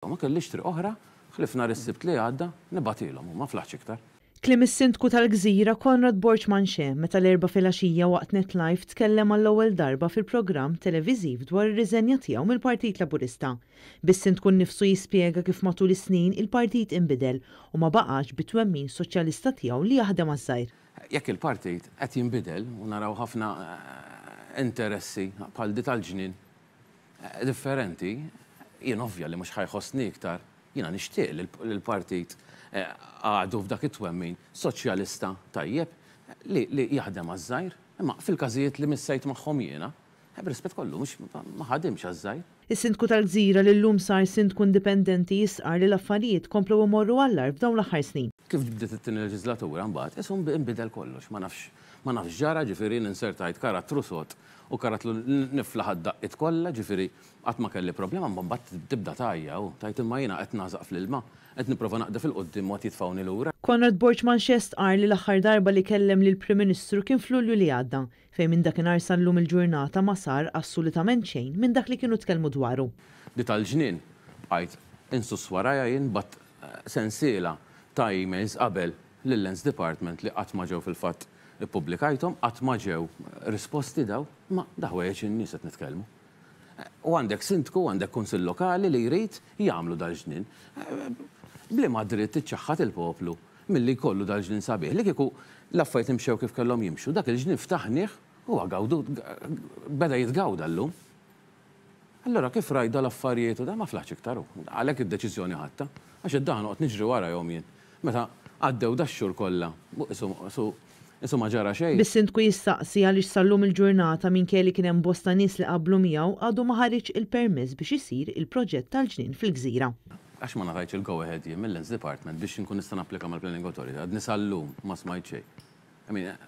Ma kellix triq oħra, ħlifna rissibt sibt li għadda, nibatilhom u ma flaħx iktar. Klim is-sindku tal-gżira Konrad Borċman xe meta l-erba filgħaxija waqt net live tkellem għall-ewwel darba fil-programm televiżiv dwar ir-riżenja tiegħu mill-Partit Laburista. Bis-sindku nnifsu jispjega kif matul is-snin il-partit inbidel u ma baqax bitwemmin soċjalista tiegħu li jaħdem għaż-żgħir. Jekk il-partit qed jinbidel u naraw ħafna eh, interessi bħal di tal-ġnien eh, differenti, jien ovvja li mhux ħajħossni iktar, jiena nixtieq li l-partit eh, għadu f'dak it-twemmin soċjalista tajjeb li jaħdem għazzajr, Imma fil-każijiet li missajt magħhom jiena, eh, rispet kollu mhux ma ħadimx għaż Is-sindku tal-gżira li l-lum sar sindku indipendenti jisqar li l-affarijiet komplu morru għallar f'dawn l-aħħar snin. Kif bdiet it-tini leġislatura mbagħad isum inbidel kollox, ma nafx ma nafx ġara ġifieri ninsertajt kara trusot u karatlu niflaħ id-daqqit kollha ġifieri qatt ma kelli problema ma mbagħad tibda tajja u tajt imma jiena qed nażaq fl-ilma qed nipprova naqda fil-qudiem waqt jitfawni lura. Konrad Borchman xest qar li l-aħħar darba li kellem lill prim Ministru kien f'Lulju li għadda fejn minn dakinhar sallum lum il-ġurnata ma sar assolutament xejn minn dak li kienu tkellmu dwaru. Di tal-ġnien bqajt insus waraja jien bat eh, sensiela ta' emails qabel l-Lens Department li qatt ma ġew fil-fatt publikajtom, qatt ma ġew risposti daw, ma daħweġ in-nies qed nitkellmu. U għandek sindku, għandek konsil lokali li jrid jagħmlu dal-ġnien. Blima dritt tiċċaħħat il-poplu milli kollu dal-ġnien sabiħ. Li kieku l imxew kif kellhom jimxu, dak il ġnin ftaħniħ u għagawdu, beda jitgawda l-lum. Allora kif rajda l-affarijiet u da ma flaċ iktaru, għalek id-deċizjoni ħatta, għax id-daħnu għot nġri wara jomien. Meta għaddew daxxur kollha. Insomma ġara xejn. Biss intku jistaqsi għaliex sallum il-ġurnata minn kelli kien hemm bosta nies li qablu miegħu għadu ma il-permess biex isir il-proġett tal-ġnien fil-gżira. Għax ma naħajċ il-go ahead mill-Lens Department biex nkun nista' napplika mal-Planning Authority. Għad nisallum ma smajt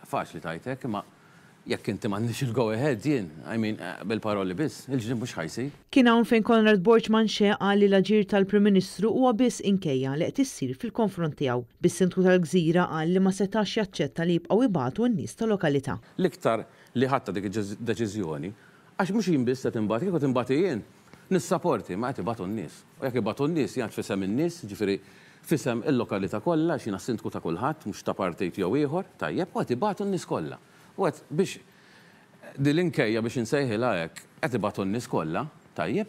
faċ li tajtek, ma' jekk inti m'għandix il-go ahead jien, I mean, eh, bil-paroli biss, il-ġin mhux ħajsi. Kien hawn fejn Konrad Borgman xeqa li l-aġir tal-Prim Ministru huwa biss inkejja li qed issir fil-konfront tiegħu. bis tal-Gżira għal li ma setax jaċċetta li jibqaw ibatu n-nies tal-lokalità. L-iktar li ħatta dik id-deċiżjoni għax mhux jien biss set imbati, kieku timbagħad jien Nis-saporti, ma qed ibatu n-nies. U jekk ibatu n-nies jgħat fisem in-nies, ġifieri fisem il-lokalità kollha x'ina sintku ta' kulħadd mhux ta' partijt jew ieħor, tajjeb u qed ibatu n-nies kollha. U biex dil-inkejja biex nsejħi lajek, għet ibatun nis kolla, tajjeb,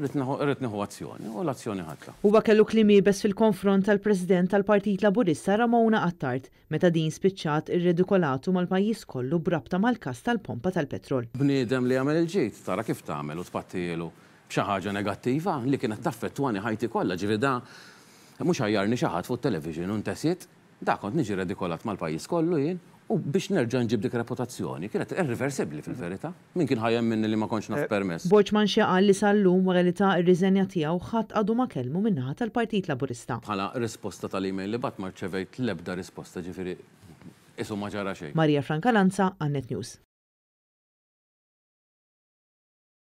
rrit neħu azzjoni, u l-azzjoni ħatla. U kellu klimi bes fil-konfront tal-President tal-Partit Laburista Ramona Attart, meta din spiċċat ir mal-pajis kollu brabta mal-kas tal-pompa tal-petrol. Bniedem li għamel il-ġit, tara kif tagħmel u tpattilu xi ħaġa negattiva li kienet taffettwani ħajti kollha ġifi da mhux ħajjarni xi ħadd fuq television u tessiet. da kont niġi redikolat mal-pajjiż kollu jien U biex nerġa' nġib dik reputazzjoni, kienet irreversibbli fil-verità. Min kien ħajem minn li ma konx naf eh, permess. Boċman xieqal li sal-lum wara li ta' ir-riżenja tiegħu ħadd għadu ma kelmu minnaħa tal-Partit Laburista. Bħala risposta tal-email li bat marċevejt l-ebda risposta ġifieri isu ma ġara xejn. Marija Lanza, Annet News.